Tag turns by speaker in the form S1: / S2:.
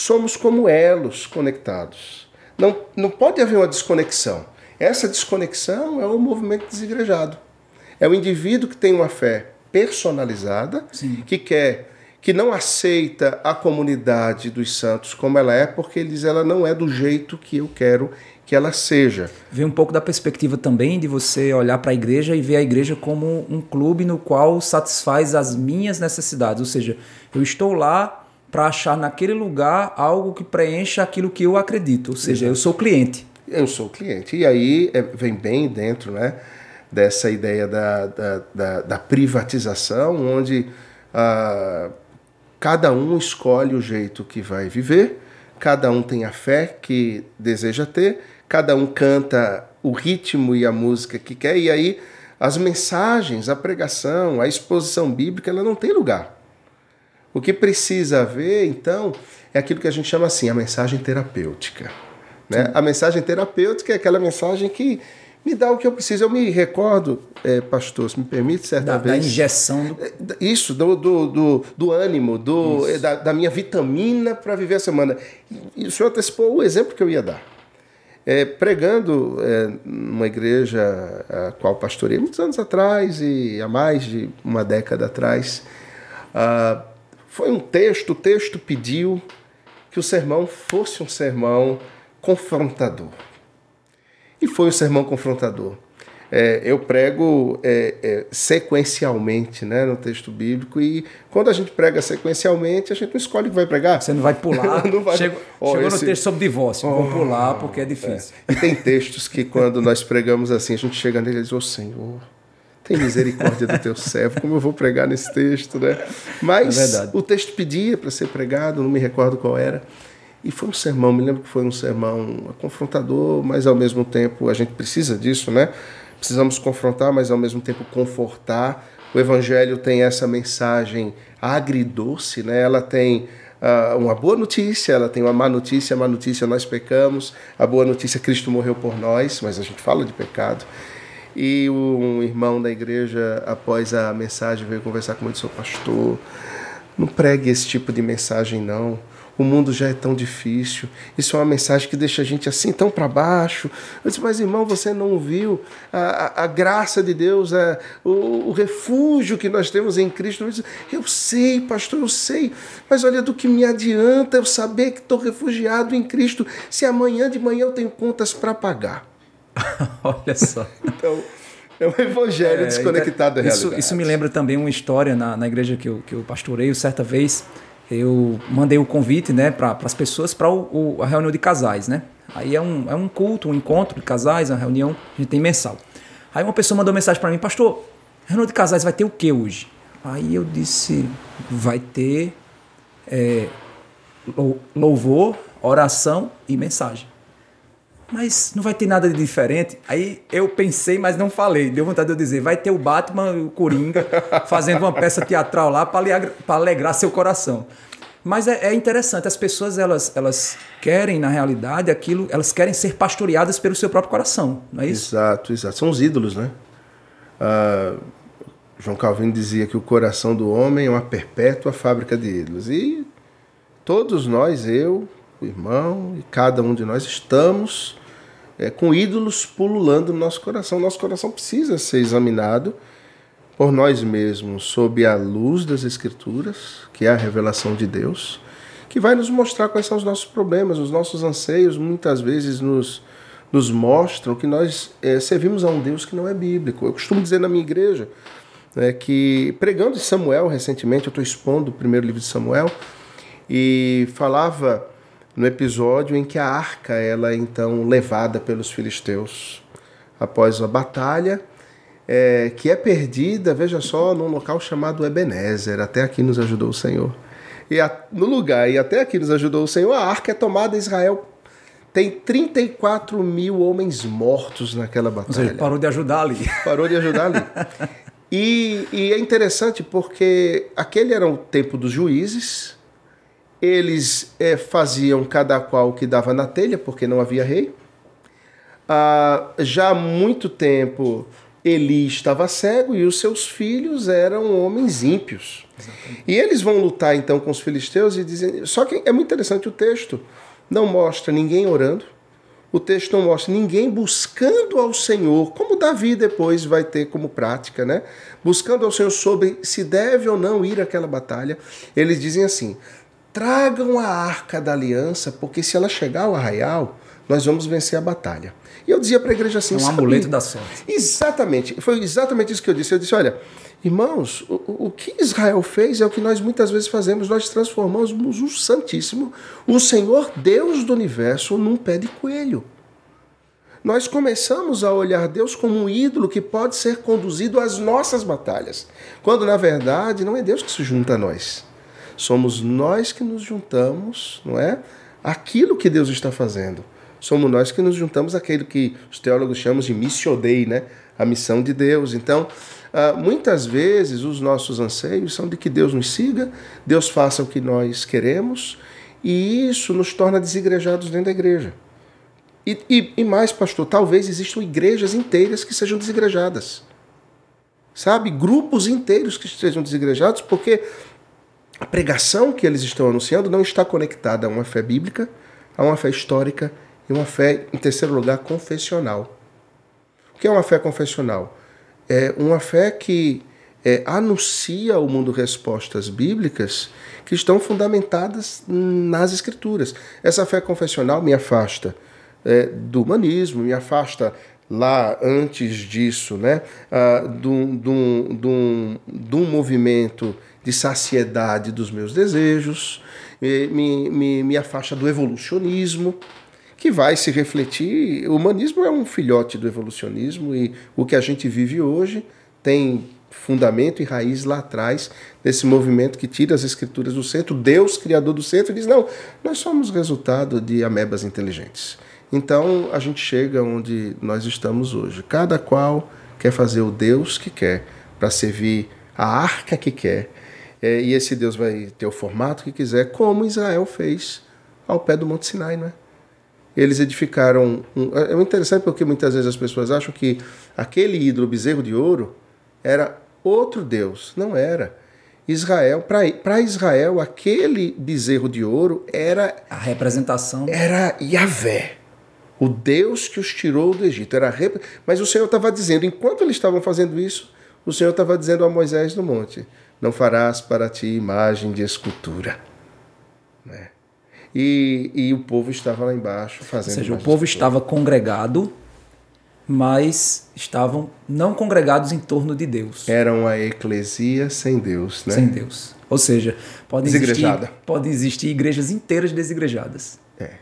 S1: somos como elos conectados. Não, não pode haver uma desconexão. Essa desconexão é o movimento desigrejado. É o indivíduo que tem uma fé personalizada, Sim. que quer, que não aceita a comunidade dos santos como ela é, porque ele diz ela não é do jeito que eu quero que ela seja. Vem um
S2: pouco da perspectiva também de você olhar para a igreja e ver a igreja como um clube no qual satisfaz as minhas necessidades. Ou seja, eu estou lá para achar naquele lugar
S1: algo que preencha aquilo que eu acredito, ou seja, Exato. eu sou cliente. Eu sou cliente. E aí é, vem bem dentro né, dessa ideia da, da, da, da privatização, onde ah, cada um escolhe o jeito que vai viver, cada um tem a fé que deseja ter, cada um canta o ritmo e a música que quer, e aí as mensagens, a pregação, a exposição bíblica, ela não tem lugar. O que precisa haver, então, é aquilo que a gente chama assim, a mensagem terapêutica. Né? A mensagem terapêutica é aquela mensagem que me dá o que eu preciso. Eu me recordo, é, pastor, se me permite, certa da, vez. Da injeção. Do... É, isso, do, do, do, do ânimo, do, é, da, da, minha vitamina para viver a semana. E, o senhor antecipou o exemplo que eu ia dar. É, pregando é, numa igreja a qual pastorei muitos anos atrás e há mais de uma década atrás, uh, foi um texto, o texto pediu que o sermão fosse um sermão confrontador. E foi um sermão confrontador. É, eu prego é, é, sequencialmente né, no texto bíblico e quando a gente prega sequencialmente, a gente não escolhe o que vai pregar. Você não vai pular. não vai... Chegou, oh, chegou esse... no texto sobre divórcio, oh, vou pular porque é difícil. É. E tem textos que quando nós pregamos assim, a gente chega nele e diz, ô oh, Senhor, tem misericórdia do teu servo, como eu vou pregar nesse texto, né? Mas é o texto pedia para ser pregado, não me recordo qual era. E foi um sermão, me lembro que foi um sermão confrontador, mas ao mesmo tempo a gente precisa disso, né? Precisamos confrontar, mas ao mesmo tempo confortar. O evangelho tem essa mensagem agridoce, né? Ela tem Uh, uma boa notícia, ela tem uma má notícia, a má notícia nós pecamos, a boa notícia Cristo morreu por nós, mas a gente fala de pecado. E um irmão da igreja, após a mensagem, veio conversar comigo e disse: Pastor, não pregue esse tipo de mensagem, não. O mundo já é tão difícil. Isso é uma mensagem que deixa a gente assim tão para baixo. Eu disse, mas irmão, você não viu a, a, a graça de Deus, a, o, o, refúgio que nós temos em Cristo? Eu, disse, eu sei, pastor, eu sei. Mas olha, do que me adianta eu saber que estou refugiado em Cristo se amanhã de manhã eu tenho contas para pagar?
S2: Olha só.
S1: então, é um evangelho é, desconectado da então, realidade. Isso,
S2: me lembra também uma história na, na igreja que eu, que eu Certa vez eu mandei o um convite né, para as pessoas para a reunião de casais. Né? Aí é um, é um culto, um encontro de casais, uma reunião, a gente tem mensal. Aí uma pessoa mandou mensagem para mim, pastor, reunião de casais vai ter o que hoje? Aí eu disse, vai ter é, louvor, oração e mensagem mas não vai ter nada de diferente. Aí eu pensei, mas não falei. Deu vontade de eu dizer, vai ter o Batman o Coringa fazendo uma peça teatral lá para alegrar, alegrar, seu coração. Mas é, é, interessante, as pessoas elas, elas querem, na realidade, aquilo, elas querem ser pastoreadas pelo seu próprio coração,
S1: não é isso? Exato, exato. São os ídolos, né? Uh, João Calvino dizia que o coração do homem é uma perpétua fábrica de ídolos. E todos nós, eu, o irmão, e cada um de nós estamos é, com ídolos pululando no nosso coração. Nosso coração precisa ser examinado por nós mesmos, sob a luz das Escrituras, que é a revelação de Deus, que vai nos mostrar quais são os nossos problemas, os nossos anseios, muitas vezes nos, nos mostram que nós é, servimos a um Deus que não é bíblico. Eu costumo dizer na minha igreja né, que, pregando de Samuel recentemente, eu estou expondo o primeiro livro de Samuel, e falava no episódio em que a arca ela é então levada pelos filisteus após a batalha, é, que é perdida, veja só, num local chamado Ebenezer. Até aqui nos ajudou o Senhor. E a, no lugar, e até aqui nos ajudou o Senhor, a arca é tomada em Israel. Tem 34 mil homens mortos naquela batalha. seja, parou de ajudar ali. Parou de ajudar ali. E, e é interessante porque aquele era o tempo dos juízes, eles é, faziam cada qual o que dava na telha, porque não havia rei. Ah, já há muito tempo Eli estava cego e os seus filhos eram homens ímpios. Exatamente. E eles vão lutar então com os filisteus e dizem. Só que é muito interessante o texto. Não mostra ninguém orando. O texto não mostra ninguém buscando ao Senhor, como Davi depois vai ter como prática, né? Buscando ao Senhor sobre se deve ou não ir àquela batalha. Eles dizem assim: Tragam a arca da aliança, porque se ela chegar ao arraial, nós vamos vencer a batalha. E eu dizia para a igreja assim: é um sabe? amuleto da sorte. Exatamente, foi exatamente isso que eu disse. Eu disse: olha, irmãos, o, o que Israel fez é o que nós muitas vezes fazemos: nós transformamos o Santíssimo, o Senhor Deus do universo, num pé de coelho. Nós começamos a olhar Deus como um ídolo que pode ser conduzido às nossas batalhas, quando na verdade não é Deus que se junta a nós. Somos nós que nos juntamos, não é? Aquilo que Deus está fazendo. Somos nós que nos juntamos àquilo que os teólogos chamam de missio dei, né? A missão de Deus. Então, ah, muitas vezes os nossos anseios são de que Deus nos siga, Deus faça o que nós queremos, e isso nos torna desigrejados dentro da igreja. E, e, e, mais, pastor, talvez existam igrejas inteiras que sejam desigrejadas. Sabe? Grupos inteiros que sejam desigrejados, porque a pregação que eles estão anunciando não está conectada a uma fé bíblica, a uma fé histórica e uma fé, em terceiro lugar, confessional. O que é uma fé confessional? É uma fé que é, anuncia ao mundo respostas bíblicas que estão fundamentadas nas Escrituras. Essa fé confessional me afasta é, do humanismo, me afasta lá antes disso, né, ah, de um movimento de saciedade dos meus desejos, me, me, me afasta do evolucionismo, que vai se refletir. O humanismo é um filhote do evolucionismo e o que a gente vive hoje tem fundamento e raiz lá atrás desse movimento que tira as escrituras do centro, Deus, criador do centro, diz: "Não, nós somos resultado de amebas inteligentes". Então, a gente chega onde nós estamos hoje. Cada qual quer fazer o Deus que quer para servir a arca que quer é, e esse Deus vai ter o formato que quiser, como Israel fez ao pé do Monte Sinai, não é? Eles edificaram. Um, é, é interessante porque muitas vezes as pessoas acham que aquele ídolo bezerro de ouro era outro Deus. Não era. Israel, para Israel, aquele bezerro de ouro era. A representação. Era Yahvé o Deus que os tirou do Egito. Era Mas o Senhor estava dizendo, enquanto eles estavam fazendo isso, o Senhor estava dizendo a Moisés no monte: não farás para ti imagem de escultura. Né? E, e o povo estava lá embaixo fazendo. Ou seja, o povo estava congregado,
S2: mas estavam não congregados em torno de Deus. Eram a eclesia sem Deus, né? Sem Deus. Ou seja, podem existir, podem existir igrejas inteiras desigrejadas. É.